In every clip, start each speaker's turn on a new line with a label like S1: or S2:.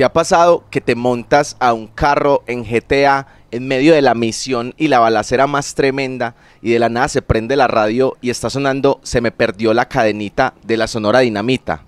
S1: ¿Te ha pasado que te montas a un carro en GTA en medio de la misión y la balacera más tremenda y de la nada se prende la radio y está sonando Se me perdió la cadenita de la Sonora Dinamita?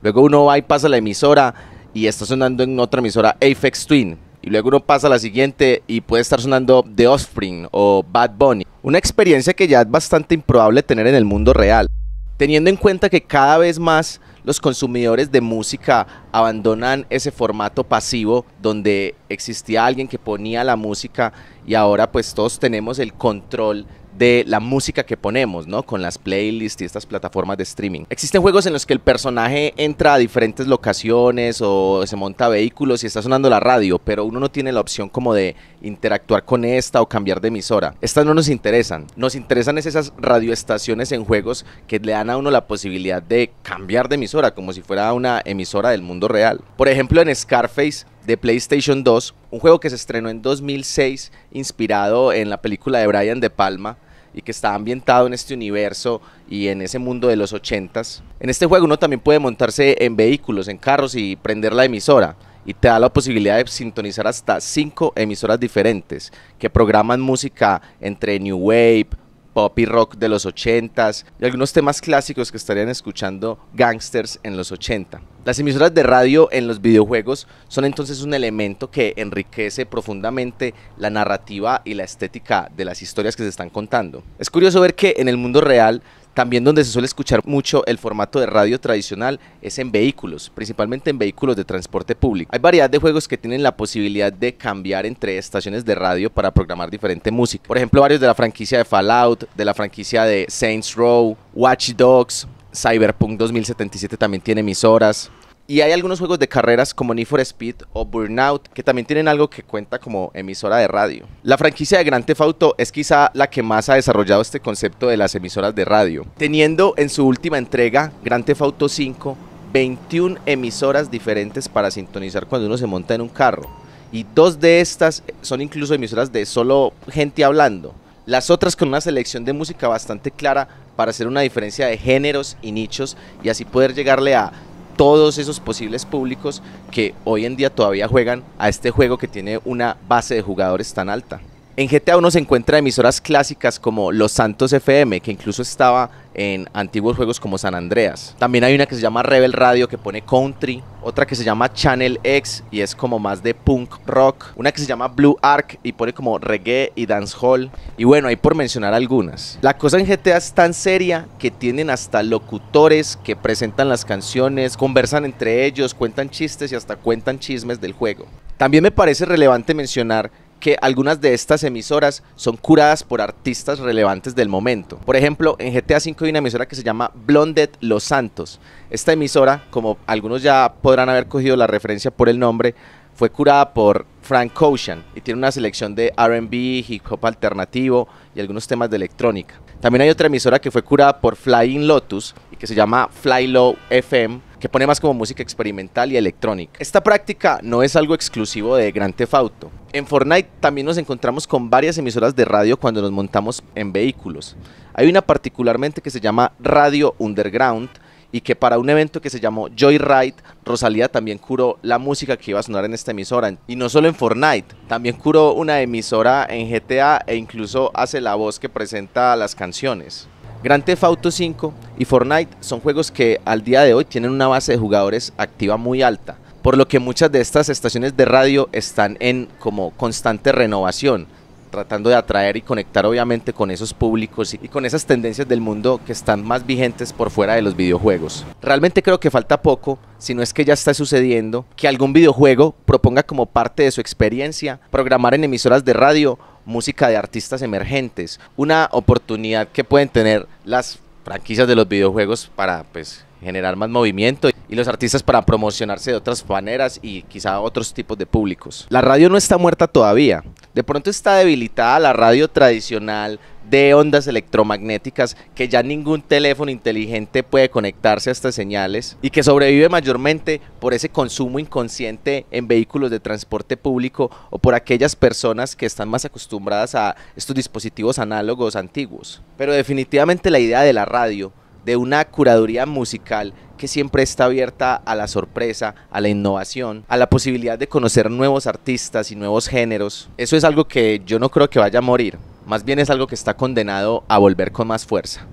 S1: Luego uno va y pasa la emisora y está sonando en otra emisora Apex Twin. Y luego uno pasa a la siguiente y puede estar sonando The Offspring o Bad Bunny. Una experiencia que ya es bastante improbable tener en el mundo real. Teniendo en cuenta que cada vez más los consumidores de música abandonan ese formato pasivo donde existía alguien que ponía la música y ahora pues todos tenemos el control de la música que ponemos, ¿no? Con las playlists y estas plataformas de streaming. Existen juegos en los que el personaje entra a diferentes locaciones o se monta vehículos y está sonando la radio, pero uno no tiene la opción como de interactuar con esta o cambiar de emisora. Estas no nos interesan. Nos interesan esas radioestaciones en juegos que le dan a uno la posibilidad de cambiar de emisora, como si fuera una emisora del mundo real. Por ejemplo, en Scarface de PlayStation 2, un juego que se estrenó en 2006 inspirado en la película de Brian De Palma, y que está ambientado en este universo y en ese mundo de los ochentas. En este juego uno también puede montarse en vehículos, en carros y prender la emisora y te da la posibilidad de sintonizar hasta cinco emisoras diferentes que programan música entre New Wave, pop y rock de los 80s y algunos temas clásicos que estarían escuchando gangsters en los 80. Las emisoras de radio en los videojuegos son entonces un elemento que enriquece profundamente la narrativa y la estética de las historias que se están contando. Es curioso ver que en el mundo real también donde se suele escuchar mucho el formato de radio tradicional es en vehículos, principalmente en vehículos de transporte público. Hay variedad de juegos que tienen la posibilidad de cambiar entre estaciones de radio para programar diferente música. Por ejemplo, varios de la franquicia de Fallout, de la franquicia de Saints Row, Watch Dogs, Cyberpunk 2077 también tiene emisoras. Y hay algunos juegos de carreras como Need for Speed o Burnout que también tienen algo que cuenta como emisora de radio. La franquicia de Gran Theft Auto es quizá la que más ha desarrollado este concepto de las emisoras de radio, teniendo en su última entrega Gran Theft Auto 5 21 emisoras diferentes para sintonizar cuando uno se monta en un carro. Y dos de estas son incluso emisoras de solo gente hablando. Las otras con una selección de música bastante clara para hacer una diferencia de géneros y nichos y así poder llegarle a todos esos posibles públicos que hoy en día todavía juegan a este juego que tiene una base de jugadores tan alta. En GTA uno se encuentra emisoras clásicas como Los Santos FM, que incluso estaba en antiguos juegos como San Andreas. También hay una que se llama Rebel Radio, que pone country. Otra que se llama Channel X y es como más de punk rock. Una que se llama Blue Ark y pone como reggae y dancehall. Y bueno, hay por mencionar algunas. La cosa en GTA es tan seria que tienen hasta locutores que presentan las canciones, conversan entre ellos, cuentan chistes y hasta cuentan chismes del juego. También me parece relevante mencionar que algunas de estas emisoras son curadas por artistas relevantes del momento. Por ejemplo, en GTA V hay una emisora que se llama Blondet Los Santos. Esta emisora, como algunos ya podrán haber cogido la referencia por el nombre, fue curada por Frank Ocean y tiene una selección de RB, hip hop alternativo y algunos temas de electrónica. También hay otra emisora que fue curada por Flying Lotus y que se llama Fly Low FM, que pone más como música experimental y electrónica. Esta práctica no es algo exclusivo de Grand Theft Auto. En Fortnite también nos encontramos con varias emisoras de radio cuando nos montamos en vehículos. Hay una particularmente que se llama Radio Underground y que para un evento que se llamó Joyride, Rosalía también curó la música que iba a sonar en esta emisora. Y no solo en Fortnite, también curó una emisora en GTA e incluso hace la voz que presenta las canciones. Grand Theft Auto 5 y Fortnite son juegos que al día de hoy tienen una base de jugadores activa muy alta por lo que muchas de estas estaciones de radio están en como constante renovación tratando de atraer y conectar obviamente con esos públicos y con esas tendencias del mundo que están más vigentes por fuera de los videojuegos. Realmente creo que falta poco, si no es que ya está sucediendo, que algún videojuego proponga como parte de su experiencia programar en emisoras de radio música de artistas emergentes, una oportunidad que pueden tener las franquicias de los videojuegos para pues, generar más movimiento y los artistas para promocionarse de otras maneras y quizá otros tipos de públicos. La radio no está muerta todavía. De pronto está debilitada la radio tradicional, de ondas electromagnéticas que ya ningún teléfono inteligente puede conectarse a estas señales y que sobrevive mayormente por ese consumo inconsciente en vehículos de transporte público o por aquellas personas que están más acostumbradas a estos dispositivos análogos antiguos. Pero definitivamente la idea de la radio, de una curaduría musical que siempre está abierta a la sorpresa, a la innovación, a la posibilidad de conocer nuevos artistas y nuevos géneros, eso es algo que yo no creo que vaya a morir. Más bien es algo que está condenado a volver con más fuerza.